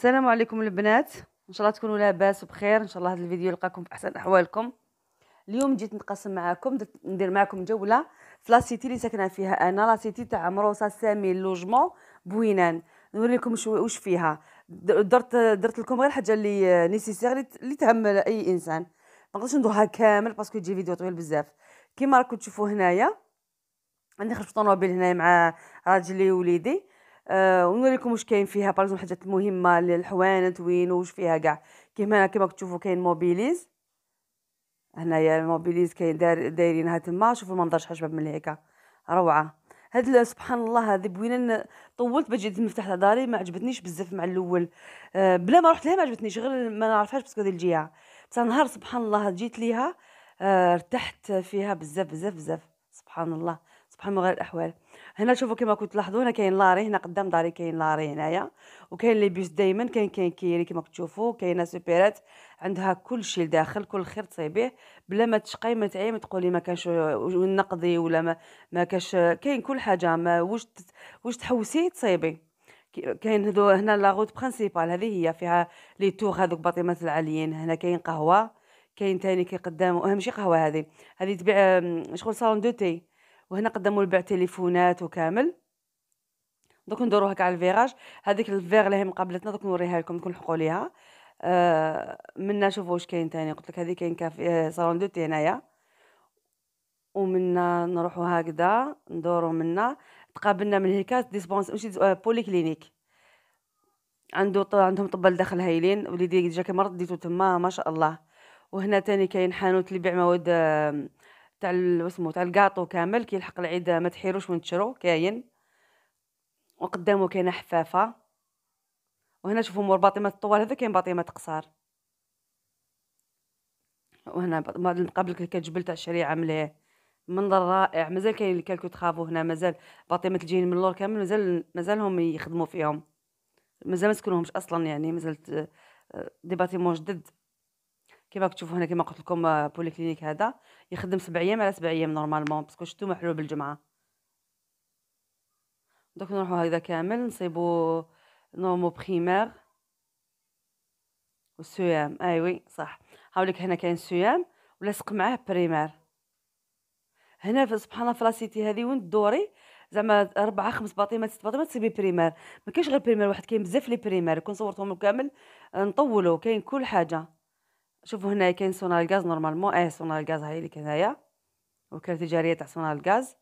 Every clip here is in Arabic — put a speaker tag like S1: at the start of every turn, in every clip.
S1: السلام عليكم البنات ان شاء الله تكونوا لاباس وبخير ان شاء الله هذا الفيديو يلقاكم في احسن احوالكم اليوم جيت نتقاسم معاكم ندير معاكم جوله في لاسيتي اللي ساكنه فيها انا لاسيتي تاع مروسه سامي لوجمون بوينان نوريكم واش فيها درت درت لكم غير حاجه اللي نيسيسير اللي تهم اي انسان ما نقدرش ندوها كامل باسكو يجي فيديو طويل بزاف كيما راكم تشوفوا هنايا عندي خرجت طوموبيل هنايا مع راجلي ووليدي أه ونوريكم واش كاين فيها باغ الحاجات المهمه الحوانت وين واش فيها كاع كيما كيما كتشوفوا كاين موبيليز هنايا الموبيليز كاين دايرينها تما شوفوا المنظر شحال شباب من هيكا روعه هاد سبحان الله هذه بوينه طولت باش جيت نفتح داري ما عجبتنيش بزاف مع الاول أه بلا ما رحت لها ما عجبتنيش غير ما نعرفهاش باسكو ديال الجهه بصح نهار سبحان الله جيت ليها أه ارتحت فيها بزاف بزاف بزاف سبحان الله بحال الله غير الاحوال هنا شوفوا كما كنت تلاحظوا هنا كاين لاري هنا قدام داري كاين لاري هنايا وكاين لي بيس دائما كاين كاين كيري كما كتشوفوا كاينه سوبيرات عندها كل شيء لداخل كل خير تصيبيه بلا ما تشقي ما تعي ما تقولي ما كانش نقضي ولا ما ما كاش كاين كل حاجه ما واش واش تحوسي تصيبي كاين هذو هنا لا روت برينسيبال هذه هي فيها لي تور هذوك باطيمات العاليين هنا كاين قهوه كاين تاني كي قدام اهم شي قهوه هذه هذه تبيع شغل صالون دو تي وهنا قدموا البيع تليفونات وكامل دوك ندورو هكا على الفيراج هذيك الفيغ اللي هي مقابلتنا دوك نوريها لكم دوك نلحقوا ليها آه منا شوفوا واش كاين تاني قلت لك هذه كاين كافي آه، صالون دو تي هنايا ومنا نروحو هكذا ندورو منا تقابلنا من هيكا ديسبونس ماشي آه، بولي كلينيك عندو طب... عندهم طبال داخل هايلين وليدي جاك مرض ديتو تما ما شاء الله وهنا تاني كاين حانوت اللي بيع مواد آه تاع اسمه تاع الكاطو كامل كي يلحق العيد ما تحيروش ونتشرو كاين وقدامه كاينه حفافه وهنا شوفوا مور باطيمه الطوال هذا كاين باطيمه قصار وهنا قبل كان جبل تاع الشريعه مليح منظر رائع مازال كاين كالكو تخافو هنا مازال باطيمه الجين من اللور كامل مازال مازالهم يخدموا فيهم مازال ما سكنوهمش اصلا يعني مازال آه، دي باتيمون جدد كيما كتشوفوا هنا كيما قلت لكم بولي آه، كلينيك هذا يخدم سبع ايام على سبع ايام نورمالمون باسكو شتو محلول بالجمعه دوك نروحو هكذا كامل نصيبو نورمو بريمير اي وي صح هاوليك هنا كاين سيام ولاصق معاه بريمير هنا في سبحان الله في لاسيتي هذه وين دوري زعما أربعة خمس باطيمات ست باطيمات تصيبي بريمير ما كاينش غير بريمير واحد كاين بزاف لي بريمير كون صورتهم كامل نطولو كاين كل حاجه شوفوا هنا كاين سونال غاز نورمالمون اه سونال غاز هاي اللي هنايا وكاله تجاريه تاع سونال غاز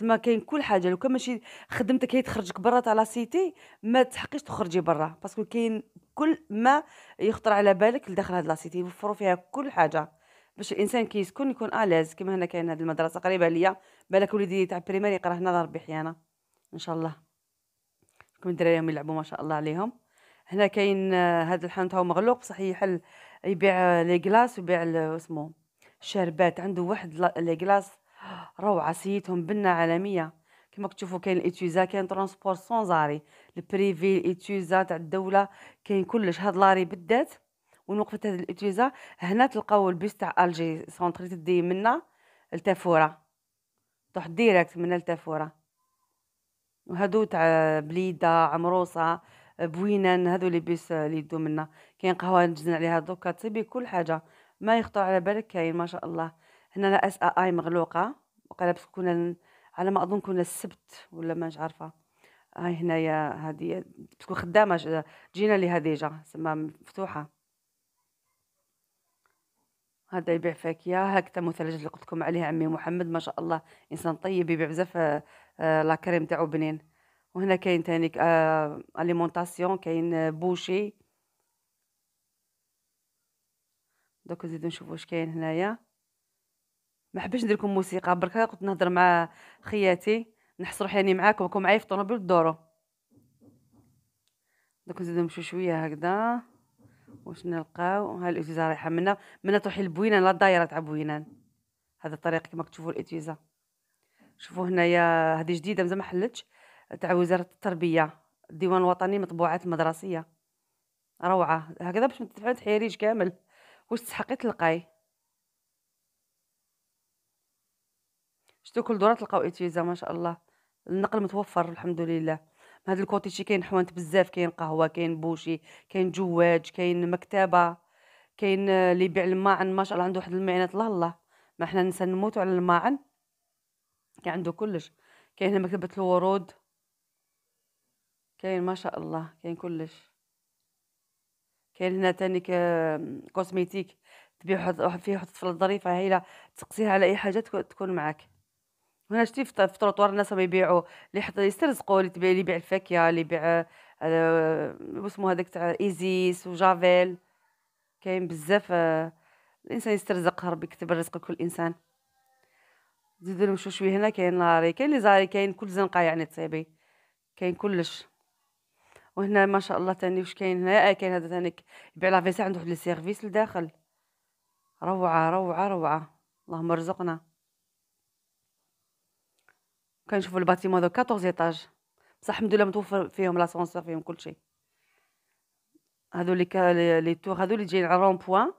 S1: تما كاين كل حاجه لو كان ماشي خدمتك هي تخرجك برا تاع لا سيتي ما تحقيش تخرجي برا باسكو كاين كل ما يخطر على بالك لداخل هاد لا سيتي يوفروا فيها كل حاجه باش الانسان كي يسكن يكون اليز كما هنا كاين هاد المدرسه قريبه ليا بالك وليدي تاع بريمير يقرا هنا ربي حيانا ان شاء الله كم الدراري يلعبوا ما شاء الله عليهم هنا كاين آه، هاد الحانوت هو مغلوق بصح يحل يبيع لي كلاص ويبيع اسمه الشربات عنده واحد لي كلاص روعه سيتهم بنه عالميه كما كتشوفو كاين الايتوزا كاين ترونسبور زاري البريفي الايتوزا تاع الدوله كاين كلش هاد لاري بالذات ونوقفت هاد الايتوزا هنا تلقاو البيس تاع الجي سونتري تدي منا لتافوره تروح ديريكت من لتافوره وهادو تاع بليده عمروسه بوينان هادو لي بيس لي يدو منا كاين قهوه نجزن عليها دوكا تصيبي كل حاجه ما يخطر على بالك كاين ما شاء الله هنا لا اس اي مغلوقه وقال بس كنا على ما اظن كنا السبت ولا مانش عارفه هاي هنايا هذه تكون خدامه جينا لها ديجا سما مفتوحه هذا يبيع فاكهه هكذا مثلج اللي قلت لكم عليه عمي محمد ما شاء الله انسان طيب يبيع بزاف آه، آه، لاكريم تاعو بنين وهنا كاين تاني اليمونطاسيون آه، كاين بوشي دوك نزيدو نشوفو واش كاين هنايا ما حبش ندير لكم موسيقى برك كنت نهضر مع خياتي نحس روحي يعني معاكم راكم معايا في الطوموبيل الدورو دوك نزيدو نمشيو شويه هكذا واش نلقاو ها الاتيزا رايحه منا منا تروحي لبوينان لا دايره تاع بوينان هذا الطريق كما تشوفوا الاتيزا شوفوا هنايا هذه جديده مازال ما حلتش تاع وزاره التربيه الديوان الوطني مطبوعات مدرسيه روعه هكذا باش ما تحيريج كامل واش تحقي تلقاي شتو كل دوره تلقاو اتيزا ما شاء الله النقل متوفر الحمد لله هاد الكوتيشي كاين حوانت بزاف كاين قهوه كاين بوشي كاين جواج كاين مكتبه كاين اللي يبيع الماعن ما شاء الله عنده واحد المعينات الله الله ما حنا ننسى نموتوا على الماعن كاين عنده كلش كاين مكتبه الورود كاين ما شاء الله كاين كلش كاين هنا تاني كوزميتيك تبيع واحد فيه واحد الطفله ظريفه هايله تسقسيها على اي حاجه تكون معاك هنا شتي في الطروطوار الناس ما يبيعوا اللي حط يسترزقوا اللي تبيع اللي يبيع الفاكهه اللي يبيع اسمه هذاك تاع ايزيس وجافيل كاين بزاف الانسان يسترزق ربي يكتب الرزق لكل انسان زيدو نمشيو شويه هنا كاين لاري كاين لي زاري كاين كل زنقه يعني تصيبي كاين كلش وهنا ما شاء الله تاني واش كاين هنا آه كاين هذا تاني يبيع لافيسي عنده واحد لي سيرفيس لداخل روعه روعه روعه اللهم رزقنا كنشوفوا الباتيمون دو 14 ايطاج بصح الحمد لله متوفر فيهم لاسونسور فيهم كلشي هادو لي لي تور هادو لي جايين على رون بوان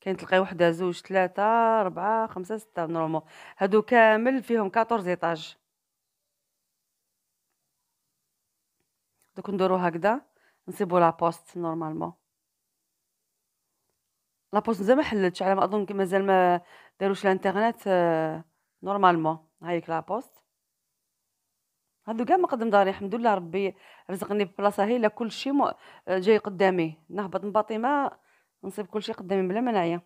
S1: كاين تلقاي وحده زوج ثلاثة أربعة خمسة ستة نورمال هادو كامل فيهم 14 ايطاج دوك ندورو هكذا نصيبو لابوست نورمالمون لابوست مازال ما حلتش على ما اظن مازال ما داروش الانترنت آه، نورمالمون هايك لابوست هادو كاع مقدم داري الحمد لله ربي رزقني ببلاصه لا كلشي آه، جاي قدامي نهبط من ما نصيب كلشي قدامي بلا ما نعيا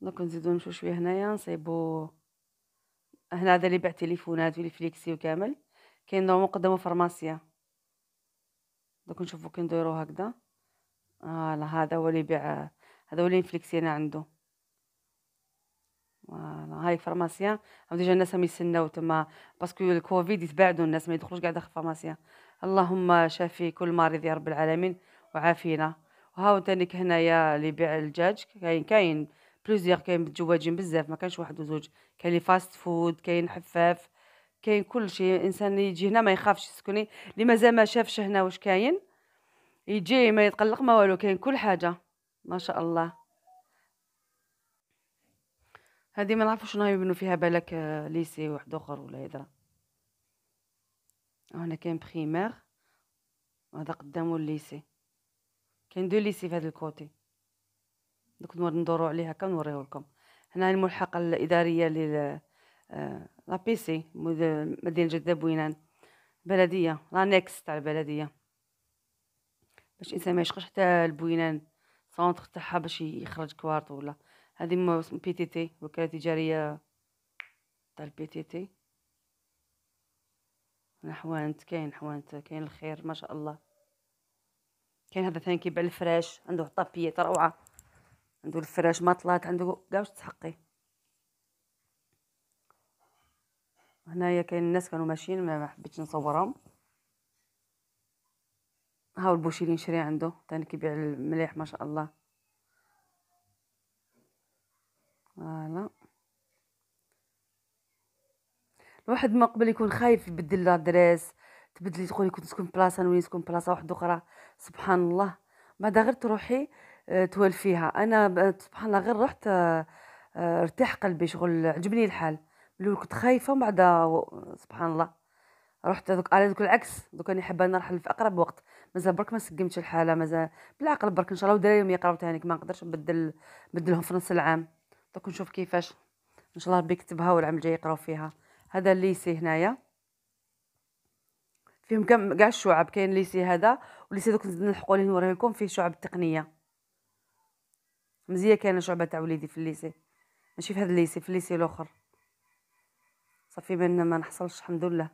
S1: دونك نزيدو نمشيو شويه هنايا نصيبو هنا هذا اللي بع تليفونات واللي فليكسيو وكامل كاين دوما قدامو فرماسيا دوك نشوفو كي نديرو هكدا فوالا آه، هذا هو اللي يبيع هذا هو اللي نفليكسينا عندو فوالا هاي فرماسيا ديجا الناس هم يسناو تما باسكو الكوفيد يتباعدو الناس ما يدخلوش قاع داخل فرماسيا اللهم شافي كل مريض يا رب العالمين وعافينا وهاو تانيك هنايا اللي يبيع الدجاج كاين كاين بلوزيغ كاين بالجواجين بزاف ما كانش واحد وزوج كاين لي فاست فود كاين حفاف كاين كل شيء اللي يجي هنا ما يخافش يسكني اللي مازال ما شافش هنا واش كاين يجي ما يتقلق ما والو كاين كل حاجه ما شاء الله هذه ما نعرفوش شنو يبنوا فيها بالك آه، ليسي واحد اخر ولا يدرى هنا كاين بريمير هذا قدامو الليسي كاين دو ليسي في هذا الكوتي دوك ندورو عليه هكا لكم هنا الملحقه الاداريه لل آه، لا بيسي مدينة جدة بوينان بلدية لا نيكس تاع البلدية باش الانسان ما يشقش حتى البوينان سونتر تاعها باش يخرج كوارت ولا هذه بي تي تي وكالة تجارية تاع البي تي تي نحوانت كاين حوانت كاين الخير ما شاء الله كاين هذا ثاني كيبيع الفراش عنده طابية روعه عنده الفراش مطلات عنده كاع واش تحقيه هنايا كاين الناس كانوا ماشيين ما حبيتش نصورهم هاو البوشي اللي نشري عنده تاني كيبيع المليح ما شاء الله فوالا الواحد ما قبل يكون خايف يبدل لادريس تبدلي تقولي كنت تكون بلاصه نولي تكون بلاصه واحده اخرى سبحان الله بعدا غير تروحي آه، توالفيها انا سبحان الله غير رحت آه، آه، ارتاح قلبي شغل عجبني الحال الاول كنت خايفه من بعد سبحان الله رحت دوك على دوك العكس دوك راني حابه نرحل في اقرب وقت مازال برك ما سقمتش الحاله مازال بالعقل برك ان شاء الله ودراري يقراو تانيك ما نقدرش نبدل نبدلهم في نص العام دوك نشوف كيفاش ان شاء الله ربي يكتبها والعام الجاي يقراو فيها هذا الليسي هنايا فيهم كم كاع الشعب كاين ليسي هذا وليسي دوك نلحقوا ليه نوريه لكم فيه شعب التقنيه مزيه كاينه شعبه تاع وليدي في الليسي ماشي في هذا الليسي في الليسي الاخر صافي بان ما نحصلش الحمد لله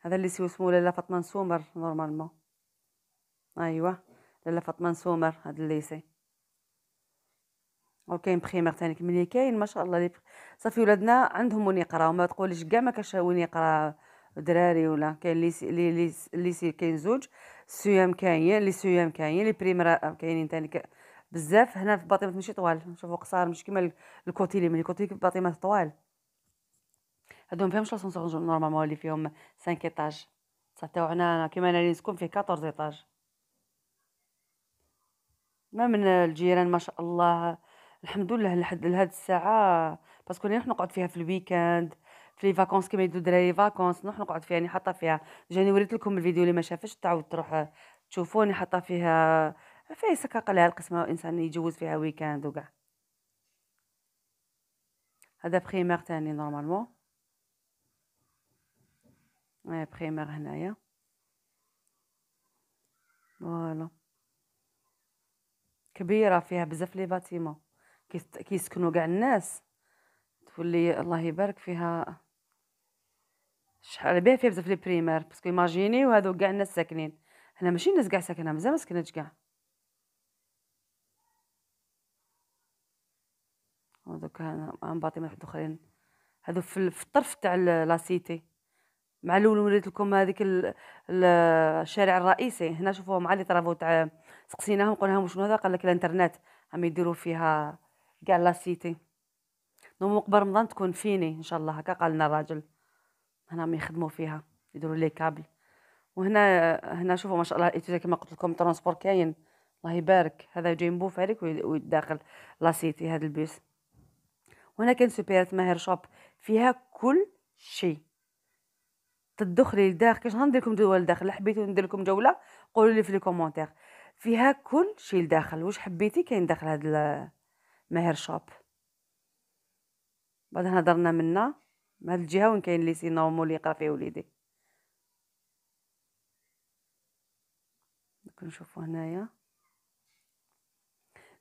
S1: هذا اللي سيو اسمه لاله فاطمه سومر نورمالمون ايوا لاله فاطمه سومر هذا سي وكاين بخيمير ثاني ملي كاين ما شاء الله لي صافي ولادنا عندهم وين يقراو ما تقوليش كاع ما كاش وين يقرا دراري ولا كاين لي لي ليسي كاين زوج سيام كاين لي سيام كاين لي بريمير كاينين ثاني بزاف هنا في باطمه ماشي طوال نشوفو قصار مش كيما الكوتي اللي من الكوتي باطمه طوال هادو ما فيهمش لاسانسور نورمالمون اللي فيهم 5 ايطاج بصح تاو انا كيما انا اللي نسكن فيه 14 ايطاج ما من الجيران ما شاء الله الحمد لله لحد لهاد الساعه باسكو نروح نقعد فيها في الويكاند في لي فاكونس كيما يدو دراري فاكونس نروح نقعد فيها يعني حاطه فيها جاني وريت لكم الفيديو اللي ما شافش تعاود تروح تشوفوني يعني حاطه فيها فيسك لها القسمه وإنسان يجوز فيها ويكاند وكاع هذا بريمير تاني نورمالمون ايه بريمير هنايا فوالا كبيره فيها بزاف لي باتيمون كيسكنو كاع الناس تولي الله يبارك فيها شحال بيه فيها بزاف لي بريمير باسكو ايماجيني وهادو كاع الناس ساكنين هنا ماشي الناس كاع ساكنه مزال ما سكنتش كاع هذوك امباطي واحد اخرين هذو في الطرف تاع لا سيتي مع الاول وريت لكم هذيك الشارع الرئيسي هنا شوفوا مع لي طرافو تاع سقسيناهم قلنا لهم شنو هذا قال لك الانترنت عم يديروا فيها كاع سيتي نوم قبل رمضان تكون فيني ان شاء الله هكا قال لنا الراجل هنا عم يخدموا فيها يديروا لي كابل وهنا هنا شوفوا ما شاء الله ايتو كما قلت لكم ترونسبور كاين الله يبارك هذا جاي من وداخل لا سيتي هذا البيس وهنا كاين سوبرات ماهر شوب فيها كل شيء تدخلي لداخل كاش غندير لكم جوله لداخل حبيتو ندير لكم جوله قولوا لي في لي كومونتير فيها كل شيء لداخل واش حبيتي كاين داخل هاد ماهر شوب بعد هضرنا منا من هاد الجهه وين كاين لي سي نورمال اللي يقرا فيه وليدي نشوفو هنايا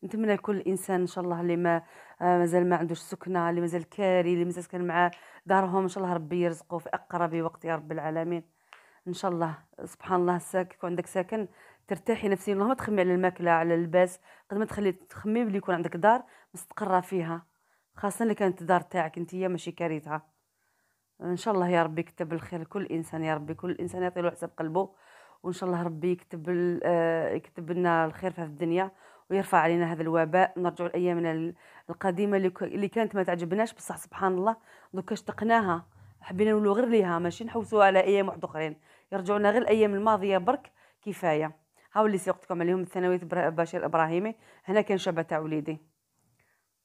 S1: نتمنى لكل انسان ان شاء الله اللي ما آه، مازال ما عندوش سكنه اللي مازال كاري اللي مازال كان مع دارهم ان شاء الله ربي يرزقه في اقرب وقت يا رب العالمين ان شاء الله سبحان الله ساك يكون عندك ساكن ترتاحي نفسيا اللهم تخمي على الماكله على اللباس قد ما تخلي تخمي بلي يكون عندك دار مستقره فيها خاصه اللي كانت الدار تاعك انت ماشي كاريتها ان شاء الله يا ربي يكتب الخير لكل انسان يا ربي كل انسان يعطي له حساب قلبه وان شاء الله ربي يكتب آه، يكتب لنا الخير في الدنيا ويرفع علينا هذا الوباء نرجع لايامنا القديمه اللي كانت ما تعجبناش بصح سبحان الله دوكا اشتقناها حبينا نولو غير ليها ماشي نحوسوا على ايام واحد اخرين يرجعونا غير الايام الماضيه برك كفايه هاو اللي سيقتكم عليهم الثانويه بشير ابراهيمي هنا كان شابه تاع وليدي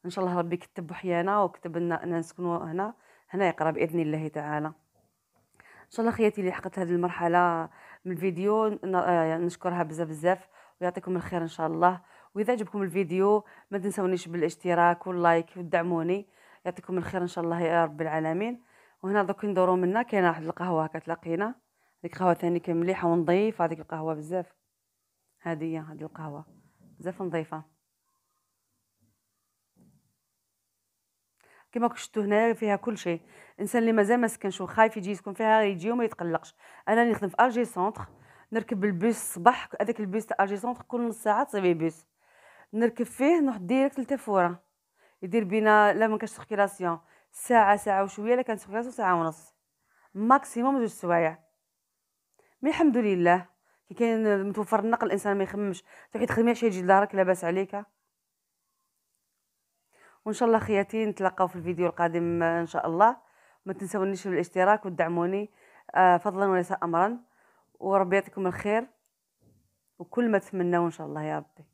S1: ان شاء الله ربي كتب حيانا وكتب لنا ان نسكنوا هنا هنا يقرا باذن الله تعالى ان شاء الله خياتي اللي حقت هذه المرحله من الفيديو آه، نشكرها بزاف بزاف ويعطيكم الخير ان شاء الله واذا عجبكم الفيديو ما تنسونيش بالاشتراك واللايك ودعموني يعطيكم الخير ان شاء الله يا رب العالمين وهنا دوك ندورو منا كاينه واحد القهوه هكا تلاقينا هذيك القهوه ثاني مليحه ونظيفه هذيك القهوه بزاف هذه هذه القهوه بزاف نظيفه كما كشتو هنا فيها كل شيء الانسان اللي مازال ما سكنش وخايف يجي يسكن فيها يجي وما يتقلقش انا نخدم في ارجي سونتر نركب البوس صباح هذاك البوس تاع ارجي سونتر كل نص ساعه تصيبي بوس نركب فيه نحط ديريكت للتفوره يدير بينا لا ما كانش سيركيلاسيون ساعه ساعه وشويه لا كانت سيركيلاسيون ساعه ونص ماكسيموم جوج سوايع مي الحمد لله كي كاين متوفر النقل الانسان ما يخممش تروحي تخدمي عشان يجي لدارك لاباس عليك وان شاء الله خياتي نتلاقاو في الفيديو القادم ان شاء الله ما تنسونيش بالاشتراك ودعموني آه، فضلا وليس امرا وربي يعطيكم الخير وكل ما تمنوا ان شاء الله يا ربي